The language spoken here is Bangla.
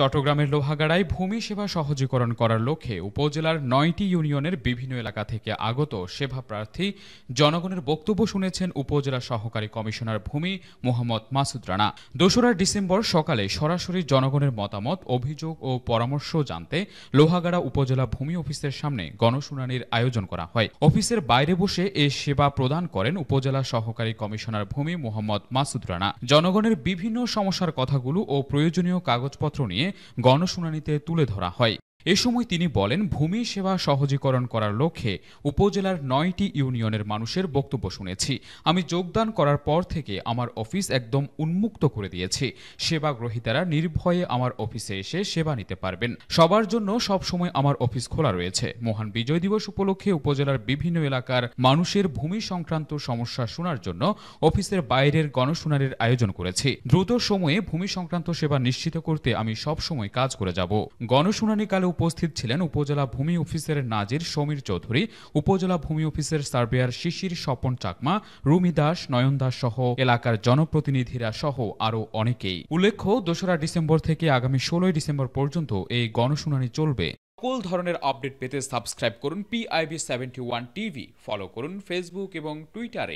চট্টগ্রামের লোহাগাড়ায় ভূমি সেবা সহজীকরণ করার লক্ষ্যে উপজেলার নয়টি ইউনিয়নের বিভিন্ন এলাকা থেকে আগত সেবা প্রার্থী জনগণের বক্তব্য শুনেছেন উপজেলা সহকারী কমিশনার ভূমি মোহাম্মদ মাসুদ রানা দোসরা ডিসেম্বর সকালে সরাসরি জনগণের মতামত অভিযোগ ও পরামর্শ জানতে লোহাগাড়া উপজেলা ভূমি অফিসের সামনে গণশুনানির আয়োজন করা হয় অফিসের বাইরে বসে এ সেবা প্রদান করেন উপজেলা সহকারী কমিশনার ভূমি মোহাম্মদ মাসুদ রানা জনগণের বিভিন্ন সমস্যার কথাগুলো ও প্রয়োজনীয় কাগজপত্র নিয়ে নিয়ে গণশুনানিতে তুলে ধরা হয় এ সময় তিনি বলেন ভূমি সেবা সহজীকরণ করার লক্ষ্যে উপজেলার নয়টি ইউনিয়নের মানুষের বক্তব্য শুনেছি আমি যোগদান করার পর থেকে আমার অফিস একদম উন্মুক্ত করে দিয়েছি সেবা গ্রহীতারা নির্ভয়ে আমার অফিসে এসে সেবা নিতে পারবেন সবার জন্য সবসময় আমার অফিস খোলা রয়েছে মহান বিজয় দিবস উপলক্ষে উপজেলার বিভিন্ন এলাকার মানুষের ভূমি সংক্রান্ত সমস্যা শোনার জন্য অফিসের বাইরের গণশুনানির আয়োজন করেছি দ্রুত সময়ে ভূমি সংক্রান্ত সেবা নিশ্চিত করতে আমি সবসময় কাজ করে যাব গণশুনানিকালে উপস্থিত ছিলেন উপজেলা ভূমি অফিসের নাজির সমীর চৌধুরী উপজেলা ভূমি অফিসের সার্ভেয়ার শিশির স্বপন চাকমা রুমি দাস নয়ন দাস সহ এলাকার জনপ্রতিনিধিরা সহ আরও অনেকেই উল্লেখ্য দোসরা ডিসেম্বর থেকে আগামী ষোলোই ডিসেম্বর পর্যন্ত এই গণশুনানি চলবে সকল ধরনের আপডেট পেতে সাবস্ক্রাইব করুন PIB seventy one TV follow করুন ফেসবুক এবং টুইটারে